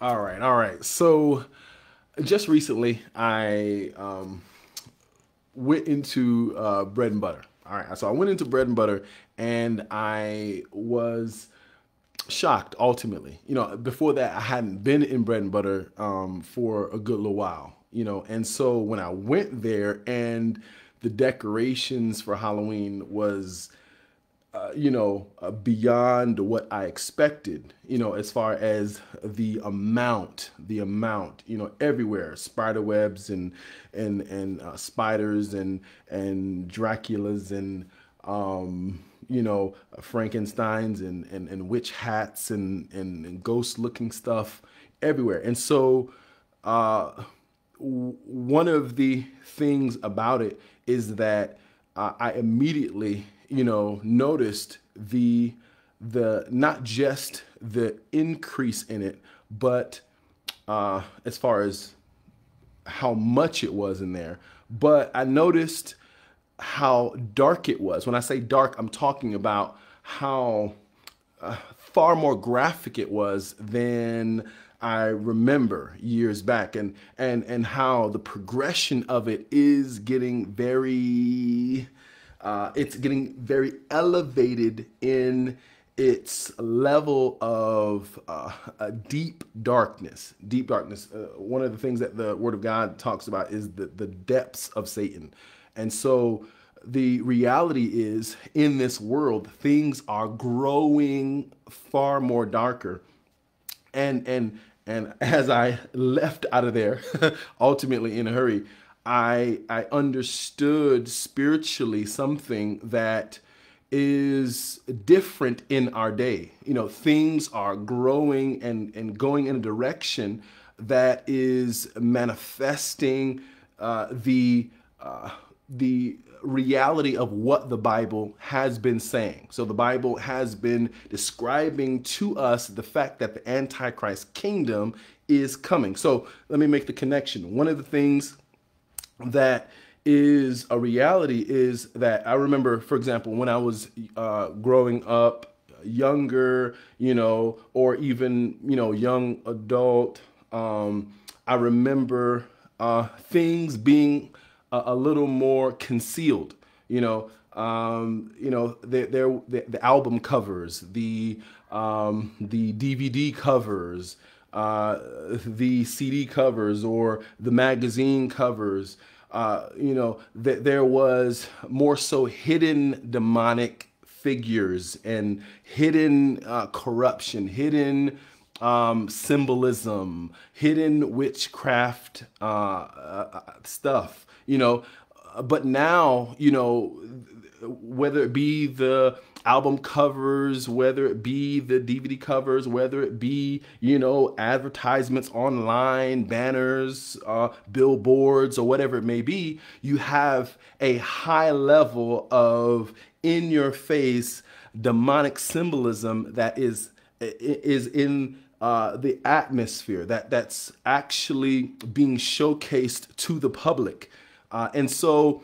All right, all right. So just recently, I um, went into uh, bread and butter. All right, so I went into bread and butter, and I was shocked ultimately. You know, before that, I hadn't been in bread and butter um, for a good little while. You know, and so when I went there, and the decorations for Halloween was uh, you know, uh, beyond what I expected, you know, as far as the amount, the amount, you know, everywhere, spider webs and, and, and uh, spiders and, and Draculas and, um, you know, Frankensteins and, and, and witch hats and, and, and ghost looking stuff everywhere. And so, uh, one of the things about it is that uh, I immediately you know, noticed the the not just the increase in it, but uh, as far as how much it was in there, but I noticed how dark it was. When I say dark, I'm talking about how uh, far more graphic it was than I remember years back, and and and how the progression of it is getting very uh, it's getting very elevated in its level of uh, deep darkness. Deep darkness. Uh, one of the things that the Word of God talks about is the, the depths of Satan. And so the reality is, in this world, things are growing far more darker. And, and, and as I left out of there, ultimately in a hurry, I I understood spiritually something that is different in our day. You know, things are growing and and going in a direction that is manifesting uh, the uh, the reality of what the Bible has been saying. So the Bible has been describing to us the fact that the Antichrist kingdom is coming. So let me make the connection. One of the things that is a reality is that I remember, for example, when I was uh, growing up younger, you know, or even, you know, young adult, um, I remember uh, things being a, a, little more concealed, you know. Um, you know, the, the, the album covers, the um, the DVD covers, uh, the CD covers or the magazine covers. Uh, you know, that there was more so hidden demonic figures and hidden uh, corruption, hidden um, symbolism, hidden witchcraft uh, uh stuff, you know. But now, you know, whether it be the album covers, whether it be the DVD covers, whether it be, you know, advertisements online, banners, uh, billboards, or whatever it may be, you have a high level of in your face demonic symbolism that is is in uh, the atmosphere that that's actually being showcased to the public uh, and so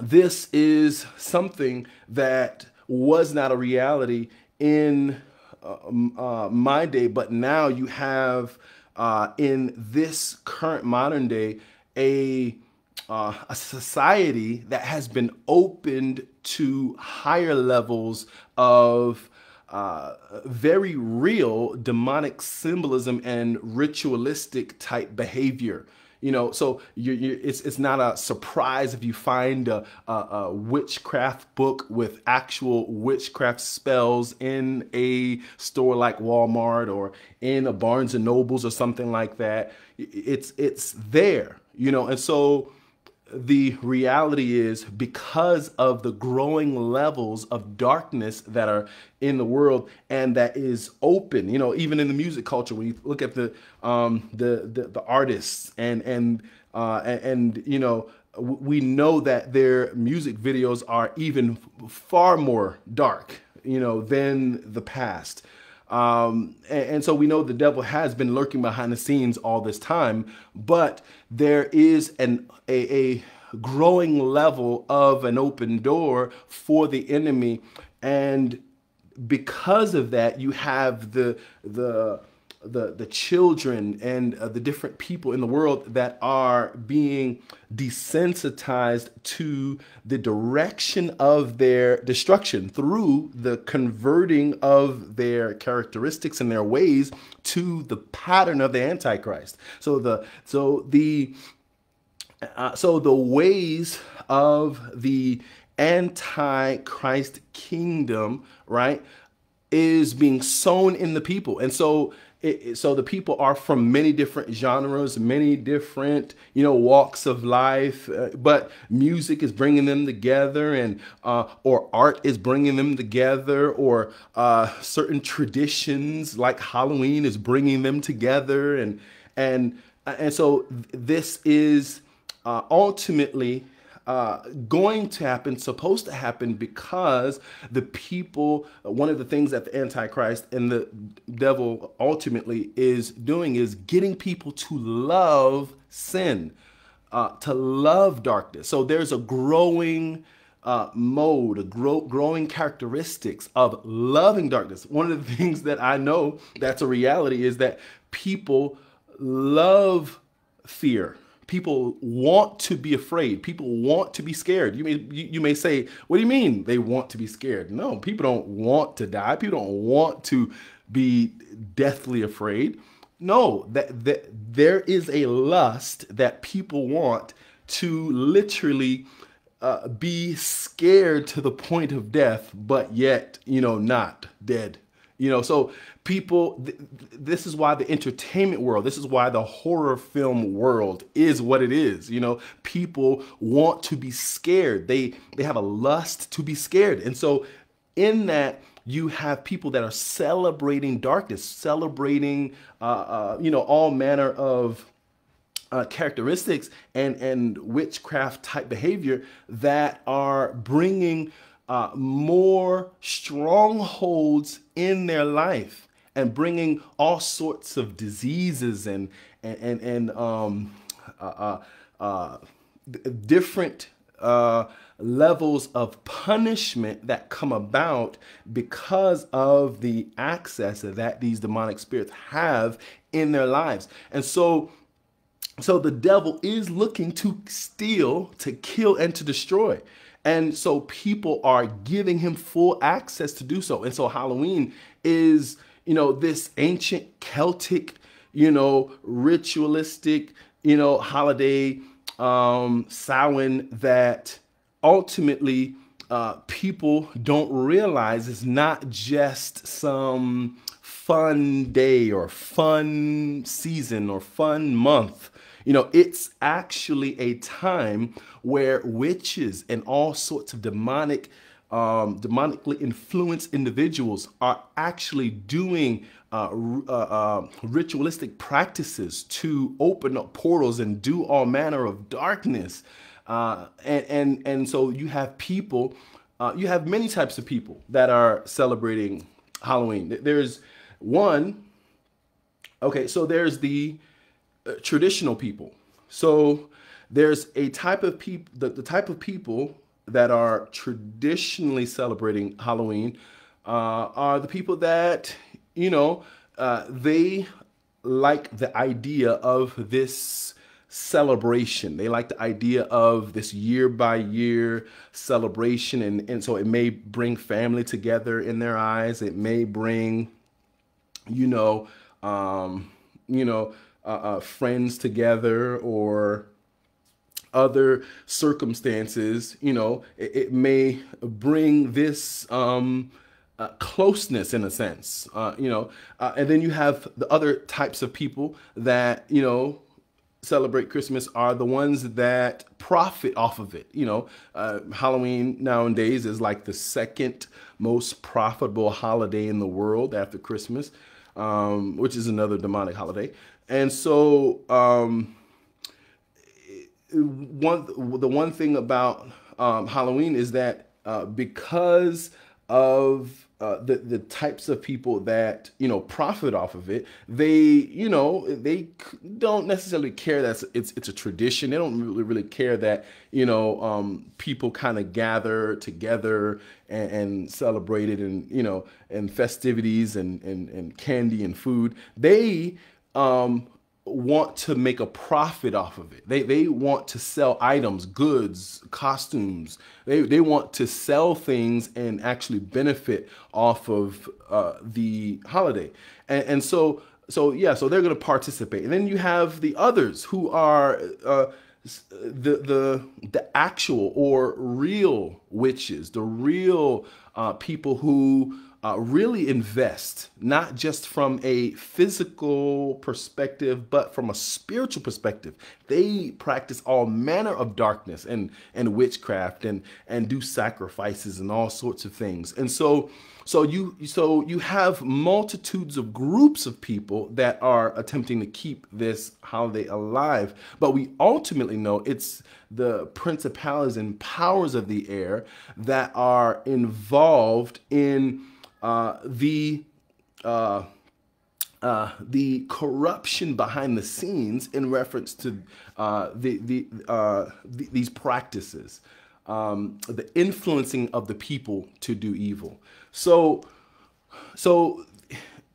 this is something that was not a reality in uh, uh, my day, but now you have uh, in this current modern day a uh, a society that has been opened to higher levels of uh, very real demonic symbolism and ritualistic type behavior. You know, so you, you, it's, it's not a surprise if you find a, a, a witchcraft book with actual witchcraft spells in a store like Walmart or in a Barnes and Nobles or something like that. It's, it's there, you know, and so the reality is because of the growing levels of darkness that are in the world and that is open you know even in the music culture when you look at the um the the, the artists and and uh and, and you know we know that their music videos are even far more dark you know than the past um, and, and, so we know the devil has been lurking behind the scenes all this time, but there is an a, a growing level of an open door for the enemy, and because of that, you have the the the, the children and uh, the different people in the world that are being desensitized to the direction of their destruction through the converting of their characteristics and their ways to the pattern of the antichrist so the so the uh, so the ways of the antichrist kingdom right is being sown in the people and so it, it, so the people are from many different genres, many different you know walks of life, uh, but music is bringing them together, and uh, or art is bringing them together, or uh, certain traditions like Halloween is bringing them together, and and and so this is uh, ultimately uh, going to happen, supposed to happen, because the people, one of the things that the Antichrist and the devil ultimately is doing is getting people to love sin, uh, to love darkness. So there's a growing uh, mode, grow, growing characteristics of loving darkness. One of the things that I know that's a reality is that people love fear people want to be afraid people want to be scared you may you, you, may say what do you mean they want to be scared no people don't want to die people don't want to be deathly afraid no that, that there is a lust that people want to literally uh, be scared to the point of death but yet you know not dead you know, so people, th this is why the entertainment world, this is why the horror film world is what it is. You know, people want to be scared. They they have a lust to be scared, and so in that you have people that are celebrating darkness, celebrating, uh, uh, you know, all manner of. Uh, characteristics and and witchcraft type behavior that are bringing uh, more strongholds in their life and bringing all sorts of diseases and and and, and um, uh, uh, uh different uh, levels of punishment that come about because of the access that these demonic spirits have in their lives, and so. So the devil is looking to steal, to kill, and to destroy. And so people are giving him full access to do so. And so Halloween is, you know, this ancient Celtic, you know, ritualistic, you know, holiday um, Samhain that ultimately uh, people don't realize is not just some fun day or fun season or fun month you know, it's actually a time where witches and all sorts of demonic um, demonically influenced individuals are actually doing uh, uh, uh, ritualistic practices to open up portals and do all manner of darkness. Uh, and, and, and so you have people, uh, you have many types of people that are celebrating Halloween. There's one, okay, so there's the uh, traditional people. So there's a type of people, the, the, type of people that are traditionally celebrating Halloween uh, are the people that, you know, uh, they like the idea of this celebration. They like the idea of this year by year celebration. And, and so it may bring family together in their eyes. It may bring, you know, um, you know, uh, uh, friends together or other circumstances, you know, it, it may bring this um, uh, closeness in a sense, uh, you know. Uh, and then you have the other types of people that, you know, celebrate Christmas are the ones that profit off of it. You know, uh, Halloween nowadays is like the second most profitable holiday in the world after Christmas, um, which is another demonic holiday. And so, um, one the one thing about um, Halloween is that uh, because of uh, the the types of people that you know profit off of it, they you know they don't necessarily care that it's it's a tradition. They don't really really care that you know um, people kind of gather together and, and celebrate it, and you know and festivities and and and candy and food. They um, want to make a profit off of it. They, they want to sell items, goods, costumes. They, they want to sell things and actually benefit off of uh, the holiday. And, and so, so yeah, so they're going to participate. And then you have the others who are uh, the, the, the actual or real witches, the real uh, people who uh, really invest, not just from a physical perspective, but from a spiritual perspective. They practice all manner of darkness and, and witchcraft and, and do sacrifices and all sorts of things. And so, so you, so you have multitudes of groups of people that are attempting to keep this holiday alive. But we ultimately know it's the principalities and powers of the air that are involved in uh, the uh, uh, the corruption behind the scenes in reference to uh, the, the, uh, these practices, um, the influencing of the people to do evil. So, so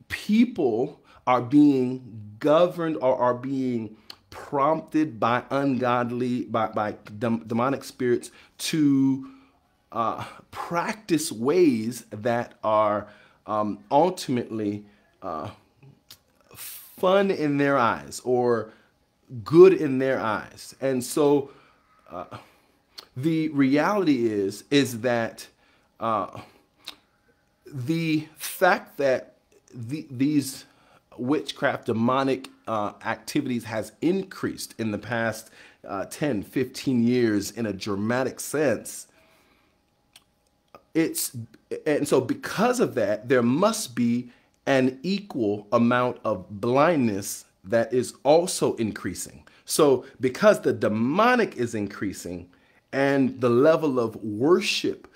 people are being governed or are being prompted by ungodly, by, by dem- demonic spirits to uh, practice ways that are um, ultimately uh, fun in their eyes or good in their eyes. And so uh, the reality is is that uh, the fact that the, these witchcraft demonic uh, activities has increased in the past uh, 10, 15 years in a dramatic sense it's and so because of that there must be an equal amount of blindness that is also increasing so because the demonic is increasing and the level of worship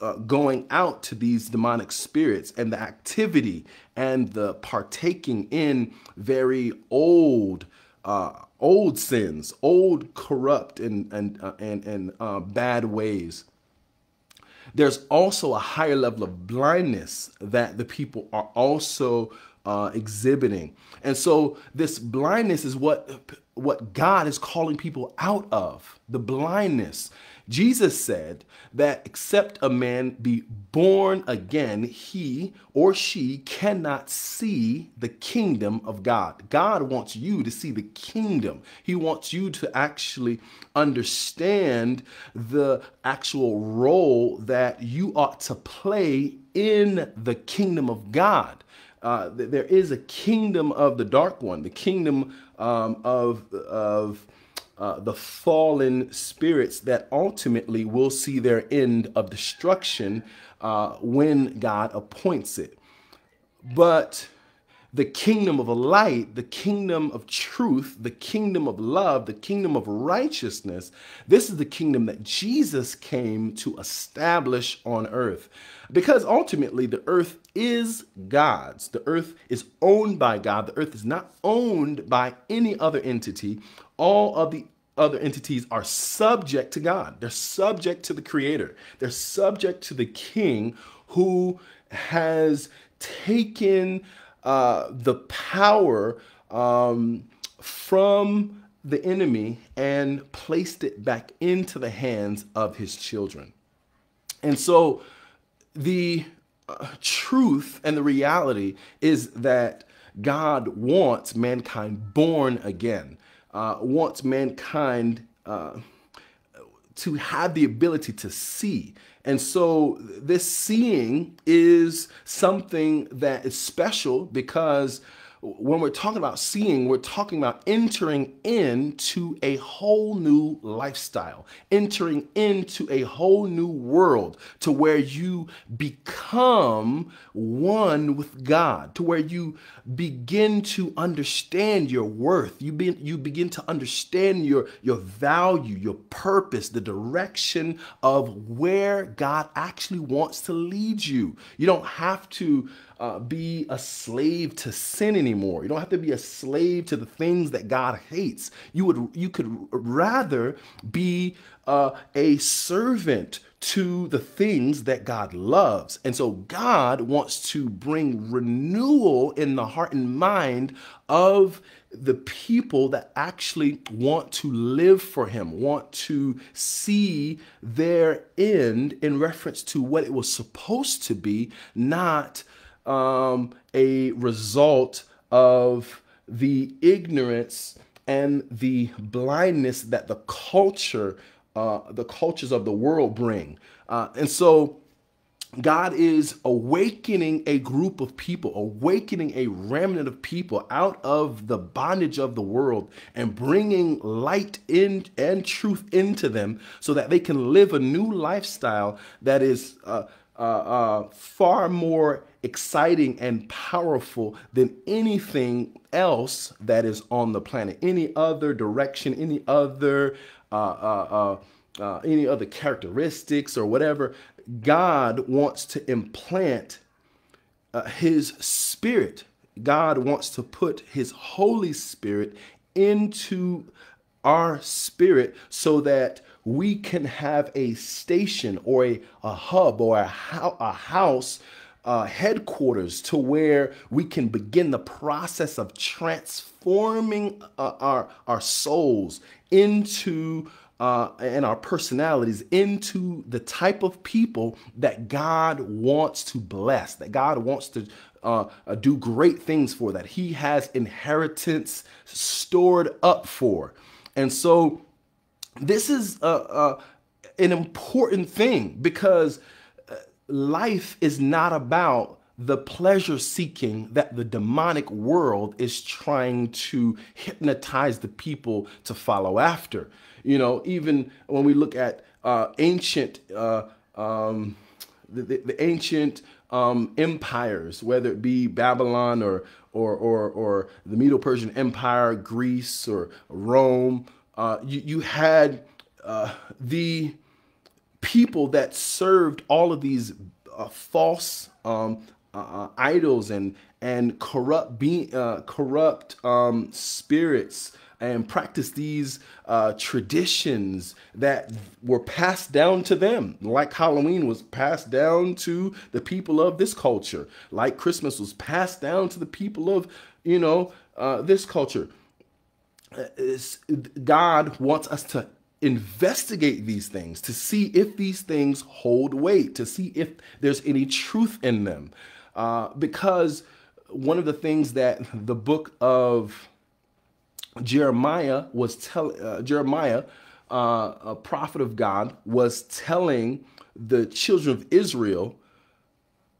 uh, going out to these demonic spirits and the activity and the partaking in very old uh, old sins old corrupt and and uh, and and uh, bad ways there's also a higher level of blindness that the people are also uh, exhibiting. And so this blindness is what what God is calling people out of, the blindness. Jesus said that except a man be born again, he or she cannot see the kingdom of God. God wants you to see the kingdom. He wants you to actually understand the actual role that you ought to play in the kingdom of God. Uh, there is a kingdom of the dark one, the kingdom um, of of uh, the fallen spirits that ultimately will see their end of destruction uh, when God appoints it. But the kingdom of light, the kingdom of truth, the kingdom of love, the kingdom of righteousness. This is the kingdom that Jesus came to establish on earth. Because ultimately, the earth is God's. The earth is owned by God. The earth is not owned by any other entity. All of the other entities are subject to God. They're subject to the creator. They're subject to the king who has taken uh, the power um, from the enemy and placed it back into the hands of his children. And so the uh, truth and the reality is that God wants mankind born again uh, wants mankind uh, to have the ability to see. And so this seeing is something that is special because when we're talking about seeing, we're talking about entering into a whole new lifestyle, entering into a whole new world to where you become one with God, to where you begin to understand your worth. You, be, you begin to understand your, your value, your purpose, the direction of where God actually wants to lead you. You don't have to uh, be a slave to sin anymore. You don't have to be a slave to the things that God hates. You would you could rather be uh, a servant to the things that God loves. And so God wants to bring renewal in the heart and mind of the people that actually want to live for Him, want to see their end in reference to what it was supposed to be, not um, a result of the ignorance and the blindness that the culture, uh, the cultures of the world bring. Uh, and so God is awakening a group of people, awakening a remnant of people out of the bondage of the world and bringing light in and truth into them so that they can live a new lifestyle that is uh, uh, uh, far more exciting and powerful than anything else that is on the planet. Any other direction, any other uh, uh, uh, uh any other characteristics or whatever. God wants to implant uh, His Spirit. God wants to put His Holy Spirit into our spirit so that we can have a station or a, a hub or a, ho a house uh, headquarters to where we can begin the process of transforming uh, our, our souls into uh, and our personalities into the type of people that God wants to bless, that God wants to uh, uh do great things for, that He has inheritance stored up for. And so this is a, uh, a, uh, an important thing because life is not about the pleasure seeking that the demonic world is trying to hypnotize the people to follow after. You know, even when we look at uh, ancient, uh, um, the, the, the, ancient um, empires, whether it be Babylon or or or, or the Medo-Persian Empire, Greece or Rome, uh, you, you had uh, the people that served all of these uh, false um, uh, uh idols and and corrupt be, uh, corrupt um, spirits and practice these uh, traditions that were passed down to them, like Halloween was passed down to the people of this culture, like Christmas was passed down to the people of, you know, uh, this culture. Uh, it's, God wants us to investigate these things to see if these things hold weight, to see if there's any truth in them. Uh, because one of the things that the book of Jeremiah was telling, uh, Jeremiah, uh, a prophet of God, was telling the children of Israel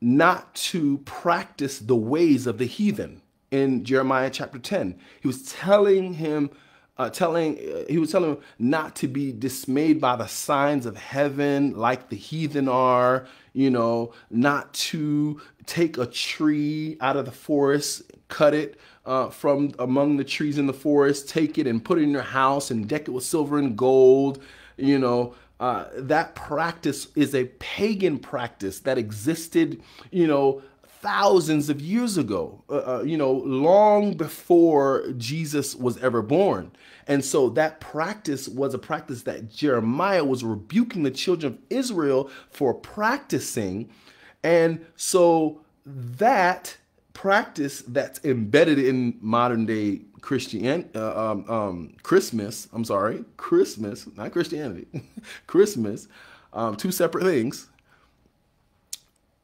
not to practice the ways of the heathen in Jeremiah chapter 10. He was telling him uh, telling uh, he was telling them not to be dismayed by the signs of heaven like the heathen are you know not to take a tree out of the forest cut it uh, from among the trees in the forest take it and put it in your house and deck it with silver and gold you know uh, that practice is a pagan practice that existed you know thousands of years ago, uh, uh, you know, long before Jesus was ever born. And so that practice was a practice that Jeremiah was rebuking the children of Israel for practicing. And so that practice that's embedded in modern day Christian uh, um, um, Christmas, I'm sorry, Christmas, not Christianity, Christmas, um, two separate things.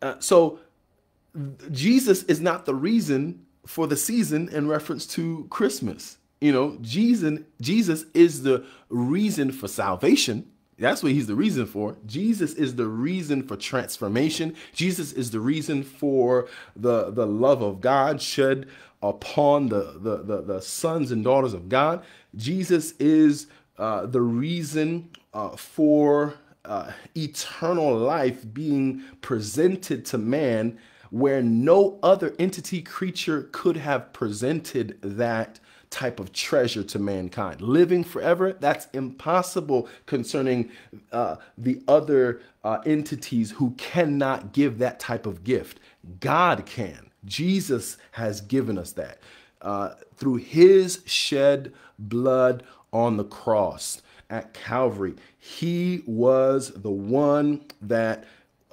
Uh, so Jesus is not the reason for the season in reference to Christmas. You know, Jesus, Jesus is the reason for salvation. That's what he's the reason for. Jesus is the reason for transformation. Jesus is the reason for the, the love of God shed upon the, the, the, the sons and daughters of God. Jesus is uh, the reason uh, for uh, eternal life being presented to man where no other entity creature could have presented that type of treasure to mankind. Living forever, that's impossible concerning uh, the other uh, entities who cannot give that type of gift. God can. Jesus has given us that uh, through his shed blood on the cross at Calvary. He was the one that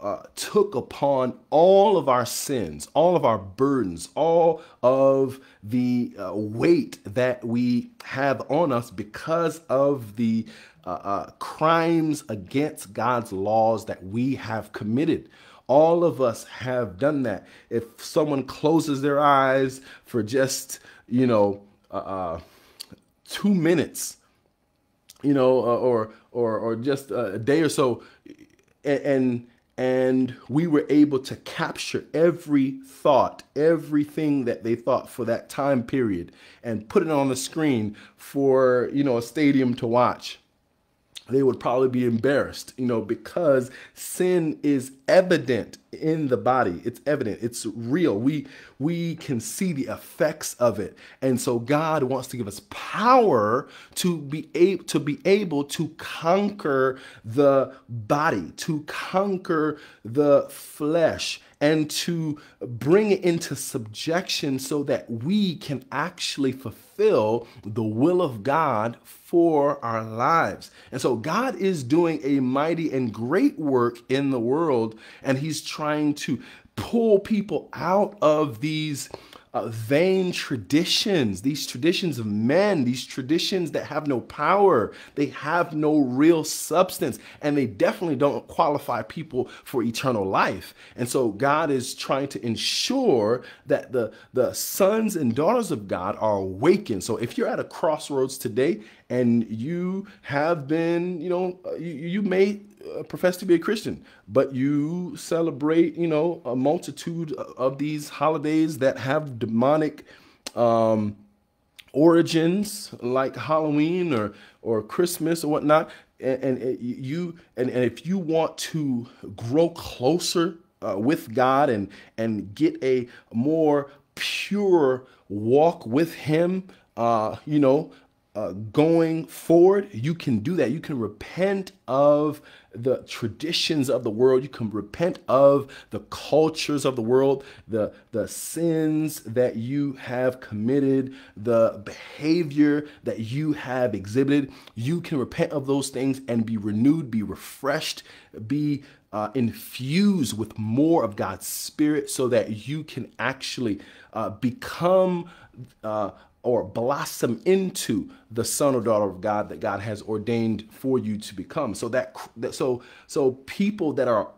uh, took upon all of our sins, all of our burdens, all of the uh, weight that we have on us because of the uh, uh crimes against God's laws that we have committed. All of us have done that. If someone closes their eyes for just, you know, uh, two minutes, you know, or or or just a day or so, and, and and we were able to capture every thought, everything that they thought for that time period and put it on the screen for, you know, a stadium to watch they would probably be embarrassed, you know, because sin is evident in the body. It's evident. It's real. We we can see the effects of it. And so God wants to give us power to be able to be able to conquer the body, to conquer the flesh and to bring it into subjection so that we can actually fulfill the will of God for our lives. And so God is doing a mighty and great work in the world, and He's trying to pull people out of these uh, vain traditions, these traditions of men, these traditions that have no power, they have no real substance, and they definitely don't qualify people for eternal life. And so God is trying to ensure that the, the sons and daughters of God are awakened. So if you're at a crossroads today and you have been, you know, uh, you, you may uh, profess to be a Christian, but you celebrate, you know, a multitude of these holidays that have demonic um, origins, like Halloween or or Christmas or whatnot. And, and, and you and, and if you want to grow closer uh, with God and and get a more pure walk with Him, uh, you know, uh, going forward, you can do that. You can repent of the traditions of the world. You can repent of the cultures of the world, the, the sins that you have committed, the behavior that you have exhibited. You can repent of those things and be renewed, be refreshed, be uh, infused with more of God's Spirit so that you can actually uh, become. Uh, or blossom into the son or daughter of God that God has ordained for you to become. So that, so so people that are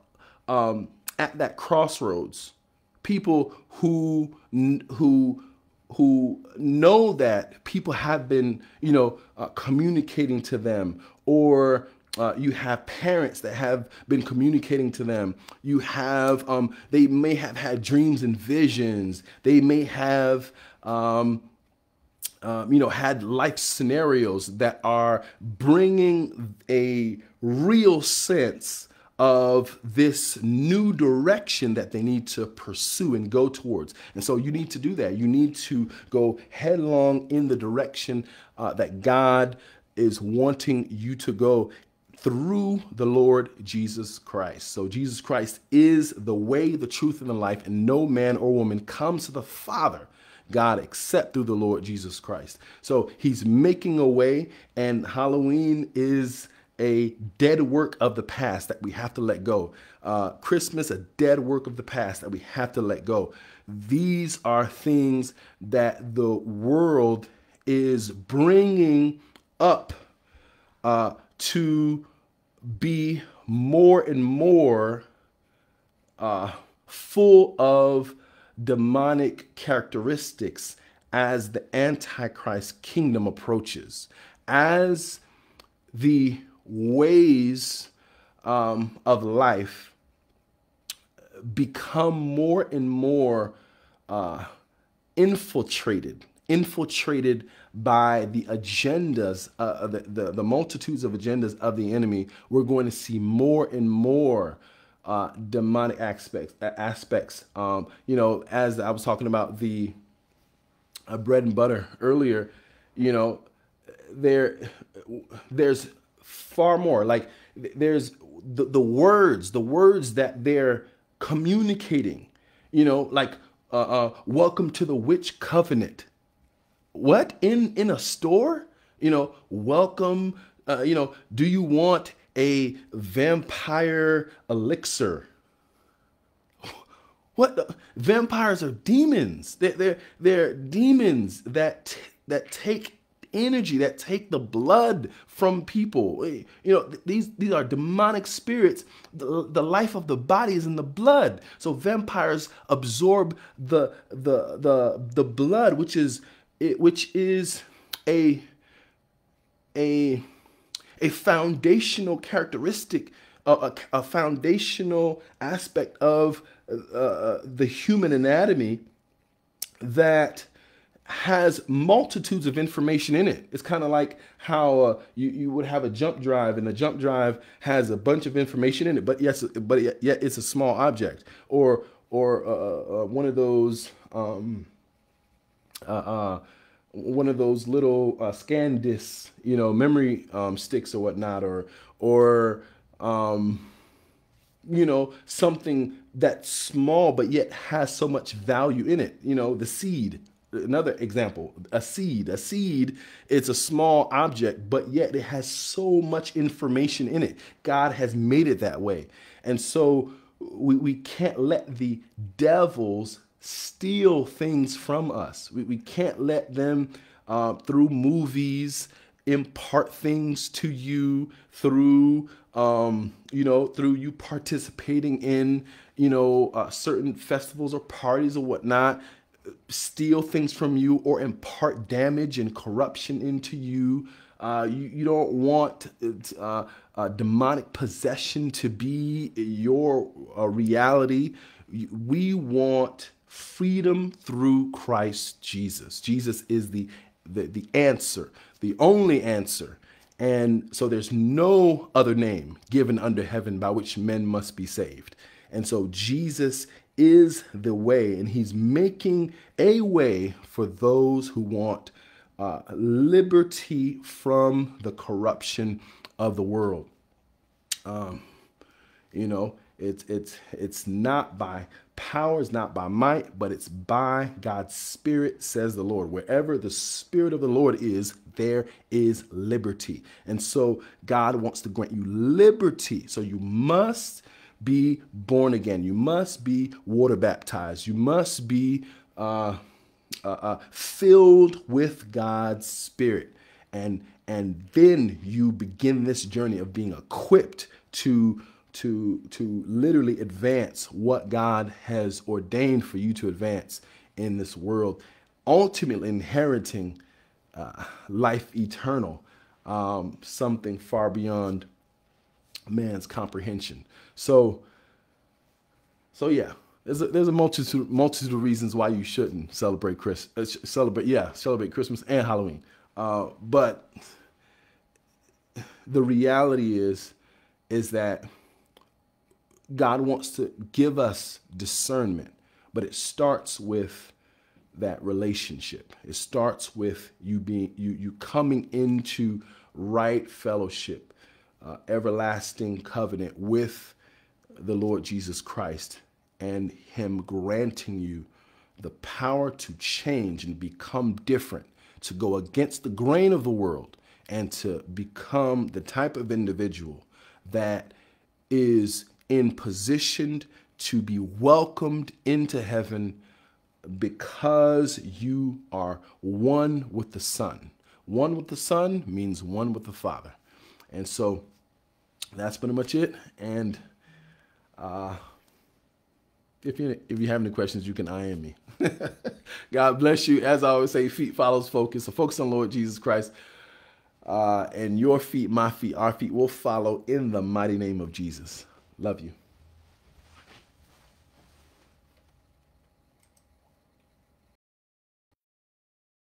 um, at that crossroads, people who who who know that people have been you know uh, communicating to them or uh, you have parents that have been communicating to them. You have, um, they may have had dreams and visions. They may have, um, um, you know, had life scenarios that are bringing a real sense of this new direction that they need to pursue and go towards. And so you need to do that. You need to go headlong in the direction uh, that God is wanting you to go through the Lord Jesus Christ. So Jesus Christ is the way, the truth, and the life, and no man or woman comes to the Father God except through the Lord Jesus Christ. So he's making a way, and Halloween is a dead work of the past that we have to let go. Uh, Christmas, a dead work of the past that we have to let go. These are things that the world is bringing up uh, to be more and more uh, full of demonic characteristics as the Antichrist kingdom approaches, as the ways um, of life become more and more uh, infiltrated, infiltrated by the agendas, uh, the, the, the multitudes of agendas of the enemy, we're going to see more and more uh, demonic aspects aspects um, you know as i was talking about the uh, bread and butter earlier you know there there's far more like there's the, the words the words that they're communicating you know like uh, uh, welcome to the witch covenant what in in a store you know welcome uh, you know do you want a vampire elixir. What the? vampires are demons. They're, they're, they're demons that that take energy, that take the blood from people. You know, these these are demonic spirits. The, the life of the body is in the blood. So vampires absorb the the the the blood, which is which is a a a foundational characteristic, a, a, a foundational aspect of uh, uh, the human anatomy that has multitudes of information in it. It's kind of like how uh, you, you would have a jump drive and the jump drive has a bunch of information in it, but yes, but yet, yet it's a small object or, or uh, uh, one of those um, uh, uh, one of those little uh, scan discs, you know, memory um, sticks or whatnot, or or um, you know something that's small but yet has so much value in it. You know, the seed. Another example, a seed. A seed, it's a small object, but yet it has so much information in it. God has made it that way. And so we, we can't let the devil's steal things from us. We, we can't let them, uh, through movies, impart things to you through, um, you know, through you participating in, you know, uh, certain festivals or parties or whatnot steal things from you or impart damage and corruption into you. Uh, you, you, don't want uh, uh, demonic possession to be your uh, reality. We want freedom through Christ Jesus. Jesus is the, the, the answer, the only answer. And so there's no other name given under heaven by which men must be saved. And so Jesus is the way, and he's making a way for those who want uh, liberty from the corruption of the world. Um, you know, it's it's it's not by power, it's not by might, but it's by God's spirit, says the Lord. Wherever the spirit of the Lord is, there is liberty. And so God wants to grant you liberty. So you must be born again. You must be water baptized. You must be uh, uh, uh, filled with God's spirit. And and then you begin this journey of being equipped to to to literally advance what God has ordained for you to advance in this world, ultimately inheriting uh, life eternal, um, something far beyond man's comprehension. So, so yeah, there's a, there's a multitude multitude of reasons why you shouldn't celebrate Chris uh, celebrate yeah celebrate Christmas and Halloween, uh, but the reality is is that God wants to give us discernment, but it starts with that relationship. It starts with you being you you coming into right fellowship, uh, everlasting covenant with the Lord Jesus Christ and him granting you the power to change and become different, to go against the grain of the world and to become the type of individual that is in positioned to be welcomed into heaven because you are one with the Son. One with the Son means one with the Father. And so that's pretty much it. And uh, if you if you have any questions, you can IM me. God bless you. As I always say, feet follows focus. So focus on Lord Jesus Christ. Uh, and your feet, my feet, our feet will follow in the mighty name of Jesus. Love you.